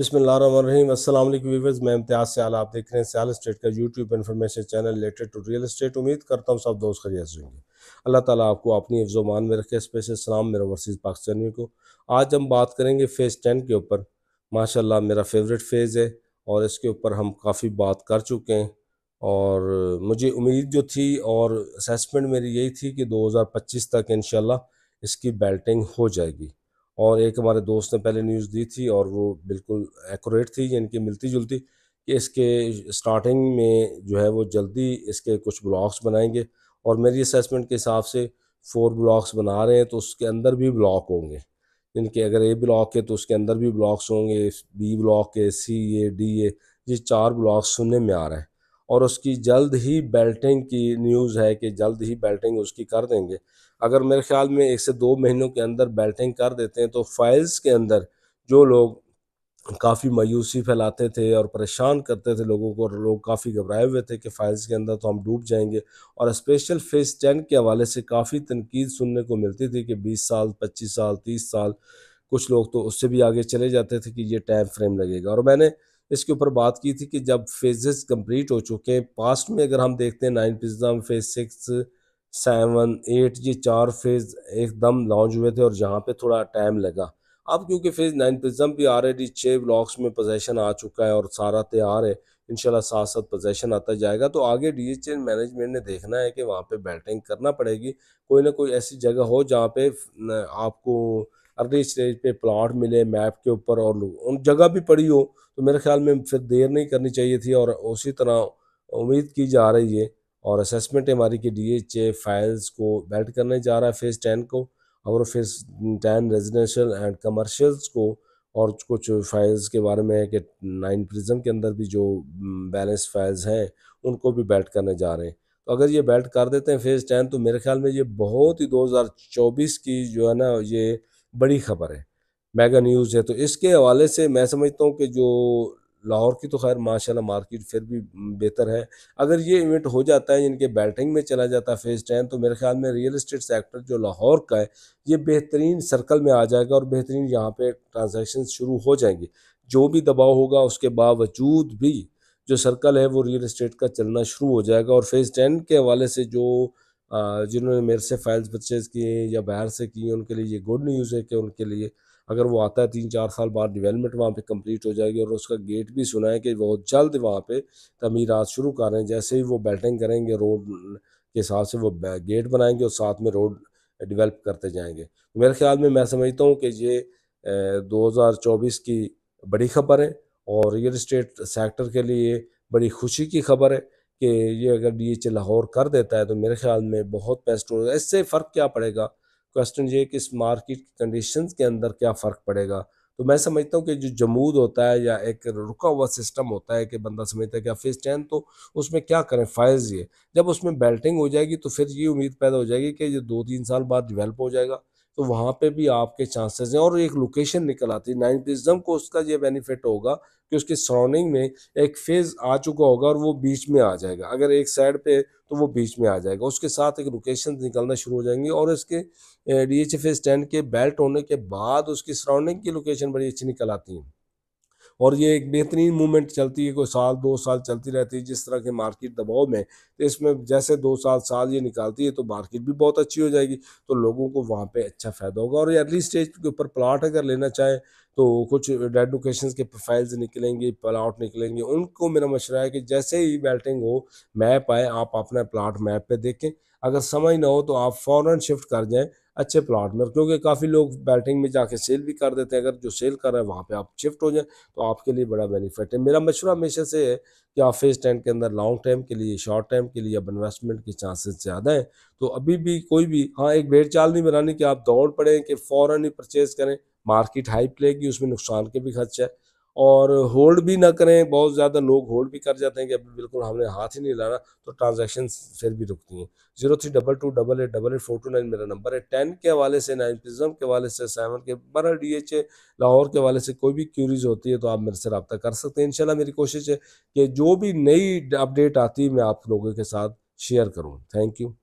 बिसमीम अस्सलाम व्यूवर्स मैं इम्तियाज सयाल आप देख रहे हैं सयाल स्टेट का YouTube information channel related to real estate उम्मीद करता हूँ सब दोस्त खरीद होंगे अल्लाह ताला आपको अपनी अफजोमान में रखे स्पेशल सलाम मेरे वर्सेस पाकिस्तानियों को आज हम बात करेंगे फ़ेज़ टेन के ऊपर माशा मेरा फेवरेट फ़ेज़ है और इसके ऊपर हम काफ़ी बात कर चुके हैं और मुझे उम्मीद जो थी और असेसमेंट मेरी यही थी कि दो तक इन इसकी बेल्टिंग हो जाएगी और एक हमारे दोस्त ने पहले न्यूज़ दी थी और वो बिल्कुल एक्यूरेट थी यानी कि मिलती जुलती कि इसके स्टार्टिंग में जो है वो जल्दी इसके कुछ ब्लॉक्स बनाएंगे और मेरी असेसमेंट के हिसाब से फोर ब्लॉक्स बना रहे हैं तो उसके अंदर भी ब्लॉक होंगे इनके अगर ए ब्लॉक है तो उसके अंदर भी ब्लॉक्स होंगे बी ब्लॉक है सी ए डी ए ये चार ब्लॉक सुनने में आ रहे हैं और उसकी जल्द ही बेल्टिंग की न्यूज़ है कि जल्द ही बेल्टिंग उसकी कर देंगे अगर मेरे ख्याल में एक से दो महीनों के अंदर बैल्टिंग कर देते हैं तो फाइल्स के अंदर जो लोग काफ़ी मायूसी फैलाते थे और परेशान करते थे लोगों को और लोग काफ़ी घबराए हुए थे कि फाइल्स के अंदर तो हम डूब जाएंगे और स्पेशल फेस टेन के हवाले से काफ़ी तनकीद सुनने को मिलती थी कि बीस साल पच्चीस साल तीस साल कुछ लोग तो उससे भी आगे चले जाते थे कि ये टाइम फ्रेम लगेगा और मैंने इसके ऊपर बात की थी कि जब फेजेस कम्प्लीट हो चुके हैं पास्ट में अगर हम देखते हैं नाइन पिज्जा फेज सिक्स सेवन एट ये चार फेज़ एकदम लॉन्च हुए थे और जहाँ पे थोड़ा टाइम लगा अब क्योंकि फेज़ नाइन प्रिज्म भी ऑलरेडी छः ब्लॉक्स में पोजेशन आ चुका है और सारा तैयार है इनशाला साथ साथ पोजेशन आता जाएगा तो आगे डी एच मैनेजमेंट ने देखना है कि वहाँ पे बैटिंग करना पड़ेगी कोई ना कोई ऐसी जगह हो जहाँ पे आपको अर्ली स्टेज पे प्लाट मिले मैप के ऊपर और उन जगह भी पड़ी हो तो मेरे ख्याल में फिर देर नहीं करनी चाहिए थी और उसी तरह उम्मीद की जा रही है और असेसमेंट हमारी कि डी एच ए फाइल्स को बैट करने जा रहा है फेज़ टेन को और phase ten residential and commercials को और कुछ फाइल्स के बारे में है कि नाइन प्रिज्म के अंदर भी जो बैलेंस हम्म, फाइल्स हैं उनको भी बैट करने जा रहे हैं तो अगर ये बैट कर देते हैं फेज़ टेन तो मेरे ख्याल में ये बहुत ही 2024 की जो है ना ये बड़ी खबर है मेगा न्यूज़ है तो इसके हवाले से मैं समझता हूँ कि जो लाहौर की तो खैर माशाल्लाह मार्केट फिर भी बेहतर है अगर ये इवेंट हो जाता है इनके बैटिंग में चला जाता है फेज टेन तो मेरे ख्याल में रियल इस्टेट सेक्टर जो लाहौर का है ये बेहतरीन सर्कल में आ जाएगा और बेहतरीन यहाँ पे ट्रांजेक्शन शुरू हो जाएंगे जो भी दबाव होगा उसके बावजूद भी जो सर्कल है वो रियल इस्टेट का चलना शुरू हो जाएगा और फेज़ टेन के हवाले से जो जिन्होंने मेरे से फाइल्स परचेज़ किए या बाहर से किए उनके लिए ये गुड न्यूज़ है कि उनके लिए अगर वो आता है तीन चार साल बाद डेवलपमेंट वहाँ पे कंप्लीट हो जाएगी और उसका गेट भी सुना है कि बहुत जल्द वहाँ पे तमीरत शुरू कर रहे हैं जैसे ही वो बेल्टिंग करेंगे रोड के हिसाब से वो गेट बनाएंगे और साथ में रोड डिवेल्प करते जाएंगे तो मेरे ख्याल में मैं समझता हूँ कि ये दो हज़ार चौबीस की बड़ी खबर है और रियल इस्टेट सेक्टर के लिए बड़ी खुशी की खबर है कि ये अगर डी एच लाहौर कर देता है तो मेरे ख्याल में बहुत बेस्ट होगा इससे फ़र्क क्या पड़ेगा क्वेश्चन ये कि इस मार्केट की कंडीशन के अंदर क्या फ़र्क पड़ेगा तो मैं समझता हूँ कि जो जमूद होता है या एक रुका हुआ सिस्टम होता है कि बंदा समझता है कि फेज टेन तो उसमें क्या करें फाइज ये जब उसमें बेल्टिंग हो जाएगी तो फिर ये उम्मीद पैदा हो जाएगी कि ये दो तीन साल बाद डिवेल्प हो जाएगा तो वहाँ पे भी आपके चांसेस हैं और एक लोकेशन निकल आती है नाइन्टिज्म को उसका ये बेनिफिट होगा कि उसके सराउंडिंग में एक फेज़ आ चुका होगा और वो बीच में आ जाएगा अगर एक साइड पे तो वो बीच में आ जाएगा उसके साथ एक लोकेशन निकलना शुरू हो जाएंगी और इसके डी एच एफ के बेल्ट होने के बाद उसकी सराउंडिंग की लोकेशन बड़ी अच्छी निकल आती है और ये एक बेहतरीन मूवमेंट चलती है कोई साल दो साल चलती रहती है जिस तरह के मार्केट दबाव में तो इसमें जैसे दो साल साल ये निकालती है तो मार्केट भी बहुत अच्छी हो जाएगी तो लोगों को वहाँ पर अच्छा फ़ायदा होगा और अर्ली स्टेज के ऊपर प्लाट अगर लेना चाहें तो कुछ डेडोकेशन के प्रोफाइल्स निकलेंगे प्लाट निकलेंगे उनको मेरा मशरा है कि जैसे ही बेल्टिंग हो मैप आए आप अपना प्लाट मैप पर देखें अगर समझ ना हो तो आप फ़ौरन शिफ्ट कर जाएँ अच्छे प्लाट में क्योंकि काफ़ी लोग बैटिंग में जाके सेल भी कर देते हैं अगर जो सेल कर रहे हैं वहाँ पर आप शिफ्ट हो जाए तो आपके लिए बड़ा बेनिफिट है मेरा मशवरा हमेशा से है कि आप फेस टेन के अंदर लॉन्ग टर्म के लिए शॉर्ट टर्म के लिए अब इन्वेस्टमेंट के चांसेस ज़्यादा हैं तो अभी भी कोई भी हाँ एक भेड़ चाल नहीं बनानी कि आप दौड़ पड़े कि फ़ौरन ही परचेज़ करें मार्केट हाइप लेगी उसमें नुकसान के भी खर्चा है और होल्ड भी ना करें बहुत ज़्यादा लोग होल्ड भी कर जाते हैं कि अभी बिल्कुल हमने हाथ ही नहीं लाना तो ट्रांजेक्शन फिर भी रुकती हैं zero three double two double eight double eight four two nine मेरा नंबर है टेन के हवाले से नाइन पिज़म के हवाले से सेवन के बारह डी एच लाहौर के हवाले से कोई भी क्यूरीज होती है तो आप मेरे से रबता कर सकते हैं इन मेरी कोशिश है कि जो भी नई अपडेट आती है मैं आप लोगों के साथ शेयर करूँ थैंक यू